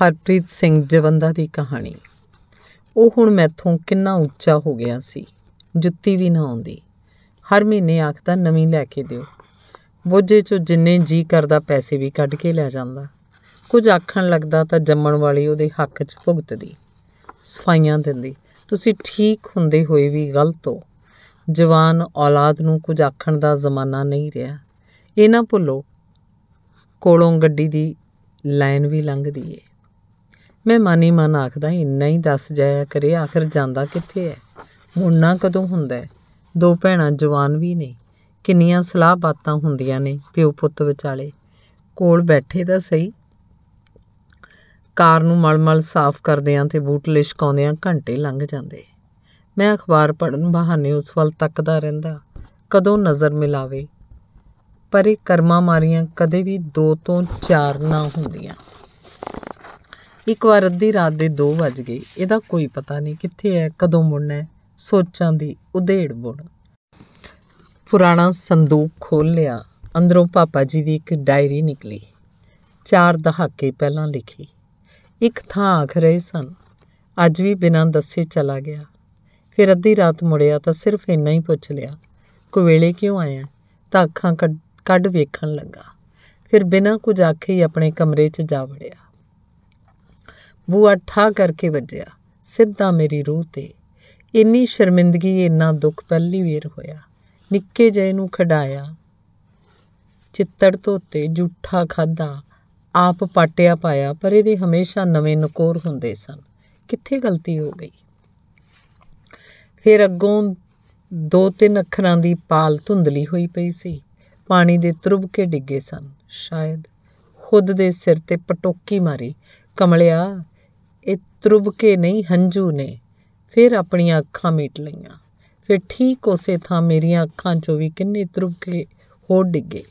ਹਰਪ੍ਰੀਤ ਸਿੰਘ ਜਵੰਦਾ ਦੀ ਕਹਾਣੀ ਉਹ ਹੁਣ ਮੈਥੋਂ ਕਿੰਨਾ ਉੱਚਾ ਹੋ ਗਿਆ ਸੀ ਜੁੱਤੀ ਵੀ ਨਾ ਆਉਂਦੀ ਹਰ ਮਹੀਨੇ ਆਖਦਾ ਨਵੀਂ ਲੈ ਕੇ ਦਿਓ ਬੋਝੇ 'ਚੋਂ ਜਿੰਨੇ ਜੀ ਕਰਦਾ ਪੈਸੇ ਵੀ ਕੱਢ ਕੇ ਲੈ ਜਾਂਦਾ ਕੁਝ ਆਖਣ ਲੱਗਦਾ ਤਾਂ ਜੰਮਣ ਵਾਲੀ ਉਹਦੇ ਹੱਕ 'ਚ ਭੁਗਤਦੀ ਸਫਾਈਆਂ ਦਿੰਦੀ ਤੁਸੀਂ ਠੀਕ ਹੁੰਦੇ ਹੋਏ ਵੀ ਗਲਤ ਹੋ ਜਵਾਨ ਔਲਾਦ ਨੂੰ ਕੁਝ ਆਖਣ ਦਾ ਜ਼ਮਾਨਾ ਨਹੀਂ ਰਿਹਾ ਇਹ ਨਾ ਭੁੱਲੋ ਕੋਲੋਂ ਗੱਡੀ ਦੀ ਲਾਈਨ ਵੀ ਲੰਘਦੀ ਏ ਮੈਂ ਮਾਨੀ ਮਨ ਆਖਦਾ ਇੰਨਾ ਹੀ ਦੱਸ ਜਾਇਆ ਕਰੇ ਆਖਰ ਜਾਂਦਾ ਕਿੱਥੇ ਹੈ ਮੁੰਨਾ ਕਦੋਂ ਹੁੰਦਾ ਦੋ ਭੈਣਾਂ ਜਵਾਨ ਵੀ ਨੇ ਕਿੰਨੀਆਂ ਸਲਾਹ ਬਾਤਾਂ ਹੁੰਦੀਆਂ ਨੇ ਪਿਓ ਪੁੱਤ ਵਿਚਾਲੇ ਕੋਲ ਬੈਠੇ ਤਾਂ ਸਹੀ ਕਾਰ ਨੂੰ ਮਲਮਲ ਸਾਫ਼ ਕਰਦਿਆਂ ਤੇ ਬੂਟ ਲਿਸ਼ਕਾਉਂਦਿਆਂ ਘੰਟੇ ਲੰਘ ਜਾਂਦੇ ਮੈਂ ਅਖਬਾਰ ਪੜਨ ਬਹਾਨੇ ਉਸ ਵੱਲ ਤੱਕਦਾ ਰਹਿੰਦਾ ਕਦੋਂ ਨਜ਼ਰ ਮਿਲਾਵੇ ਪਰ ਇਹ ਕਰਮਾ ਮਾਰੀਆਂ ਕਦੇ ਵੀ ਦੋ ਤੋਂ ਚਾਰ ਨਾ ਹੁੰਦੀਆਂ ਇੱਕ ਵਾਰ ਅੱਧੀ ਰਾਤ ਦੇ 2 ਵਜ ਗਏ ਇਹਦਾ ਕੋਈ ਪਤਾ ਨਹੀਂ ਕਿੱਥੇ ਹੈ ਕਦੋਂ ਮੁੜਨਾ ਹੈ ਸੋਚਾਂ ਦੀ ਉਧੇੜ ਬੁੜ ਪੁਰਾਣਾ ਸੰਦੂਕ ਖੋਲ ਲਿਆ ਅੰਦਰੋਂ ਪਾਪਾ ਜੀ ਦੀ ਇੱਕ ਡਾਇਰੀ ਨਿਕਲੀ ਚਾਰ ਦਹਾਕੇ ਪਹਿਲਾਂ ਲਿਖੀ ਇੱਕ ਥਾਂ ਆਖ ਰਹੇ ਸਨ ਅੱਜ ਵੀ ਬਿਨਾਂ ਦੱਸੇ ਚਲਾ ਗਿਆ ਫਿਰ ਅੱਧੀ ਰਾਤ ਮੁੜਿਆ ਤਾਂ ਸਿਰਫ ਇੰਨਾ ਹੀ ਪੁੱਛ ਲਿਆ ਕੋ ਵੇਲੇ ਕਿਉਂ ਆਇਆ ਤਾਂ ਅੱਖਾਂ ਕੱਢ ਵੇਖਣ ਲੱਗਾ ਫਿਰ ਬਿਨਾਂ ਕੁਝ ਆਖੇ ਹੀ ਆਪਣੇ ਕਮਰੇ 'ਚ ਜਾ ਵੜਿਆ ਬੂਆ ਠਾ ਕਰਕੇ ਵੱਜਿਆ ਸਿੱਧਾ ਮੇਰੀ ਰੂਹ ਤੇ ਇੰਨੀ ਸ਼ਰਮਿੰਦਗੀ ਇੰਨਾ ਦੁੱਖ ਪਹਿਲੀ ਵੇਰ ਹੋਇਆ ਨਿੱਕੇ ਜੇ ਨੂੰ ਖੜਾਇਆ ਚਿੱਤੜ ਧੋਤੇ ਝੂਠਾ ਖਾਦਾ ਆਪ ਪਾਟਿਆ ਪਾਇਆ ਪਰ ਇਹਦੇ ਹਮੇਸ਼ਾ ਨਵੇਂ ਨਕੋਰ ਹੁੰਦੇ ਸਨ ਕਿੱਥੇ ਗਲਤੀ ਹੋ ਗਈ ਫਿਰ ਅੱਗੋਂ ਦੋ ਤਿੰਨ ਅੱਖਰਾਂ ਦੀ ਪਾਲ ਧੁੰਦਲੀ ਹੋਈ ਪਈ ਸੀ ਪਾਣੀ ਦੇ ਕੇ ਡਿੱਗੇ ਸਨ ਸ਼ਾਇਦ ਖੁਦ ਦੇ ਸਿਰ ਤੇ ਪਟੋਕੀ ਮਾਰੀ ਕਮਲਿਆ ਇਹ ਤਰੁਬ ਕੇ ਨਹੀਂ ਹੰਝੂ ਨੇ ਫਿਰ ਆਪਣੀਆਂ ਅੱਖਾਂ ਮੀਟ ਲਈਆਂ ਫਿਰ ਠੀਕ ਉਸੇ ਥਾਂ ਮੇਰੀਆਂ ਅੱਖਾਂ 'ਚੋਂ ਵੀ ਕਿੰਨੇ ਤਰੁਬਕੇ ਕੇ ਹੋ ਡਿੱਗੇ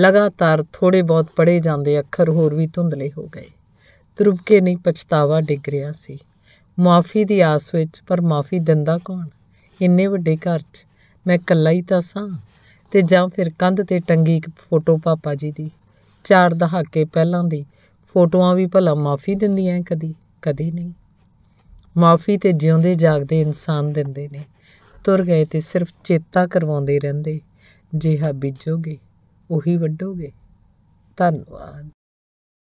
ਲਗਾਤਾਰ ਥੋੜੇ ਬਹੁਤ ਪੜੇ ਜਾਂਦੇ ਅੱਖਰ ਹੋਰ ਵੀ ਧੁੰਦਲੇ ਹੋ ਗਏ ਤਰੁਬਕੇ ਕੇ ਨਹੀਂ ਪਛਤਾਵਾ ਡਿੱਗ ਰਿਹਾ ਸੀ ਮਾਫੀ ਦੀ ਆਸ ਵਿੱਚ ਪਰ ਮਾਫੀ ਦਿੰਦਾ ਕੌਣ ਇੰਨੇ ਵੱਡੇ ਘਰ 'ਚ ਮੈਂ ਇਕੱਲਾ ਹੀ ਤਾਂ ਸਾਂ ਤੇ ਜਾਂ ਫਿਰ ਕੰਧ ਤੇ ਟੰਗੀ ਇੱਕ ਫੋਟੋ ਪਾਪਾ ਜੀ ਦੀ ਚਾਰ ਦਹਾਕੇ ਪਹਿਲਾਂ ਦੀ ਫੋਟੋਆਂ ਵੀ ਭਲਾ ਮਾਫੀ ਦਿੰਦੀਆਂ ਕਦੀ ਕਦੇ ਨਹੀਂ ਮਾਫੀ ਤੇ ਜਿਉਂਦੇ ਜਾਗਦੇ ਇਨਸਾਨ ਦਿੰਦੇ ਨੇ ਤੁਰ ਗਏ ਤੇ ਸਿਰਫ ਚੇਤਾ ਕਰਵਾਉਂਦੇ ਰਹਿੰਦੇ ਜਿਹਾ ਬੀਜੋਗੇ ਉਹੀ ਵੱਢੋਗੇ ਧੰਨਵਾਦ